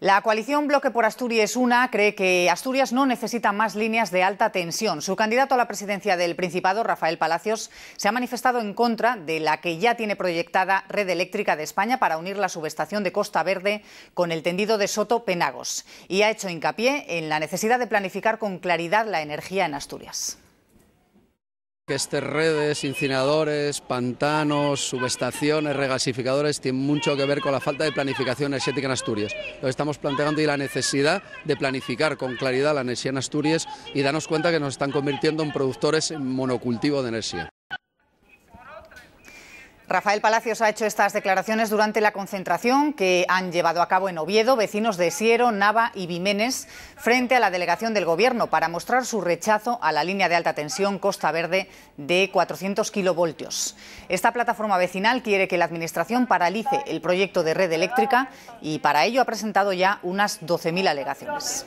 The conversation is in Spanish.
La coalición Bloque por Asturias Una cree que Asturias no necesita más líneas de alta tensión. Su candidato a la presidencia del Principado, Rafael Palacios, se ha manifestado en contra de la que ya tiene proyectada Red Eléctrica de España para unir la subestación de Costa Verde con el tendido de Soto Penagos y ha hecho hincapié en la necesidad de planificar con claridad la energía en Asturias que estas redes, incineradores, pantanos, subestaciones, regasificadores tienen mucho que ver con la falta de planificación energética en Asturias. Lo estamos planteando y la necesidad de planificar con claridad la energía en Asturias y darnos cuenta que nos están convirtiendo en productores en monocultivo de energía. Rafael Palacios ha hecho estas declaraciones durante la concentración que han llevado a cabo en Oviedo vecinos de Siero, Nava y Vimenes frente a la delegación del Gobierno para mostrar su rechazo a la línea de alta tensión Costa Verde de 400 kilovoltios. Esta plataforma vecinal quiere que la Administración paralice el proyecto de red eléctrica y para ello ha presentado ya unas 12.000 alegaciones.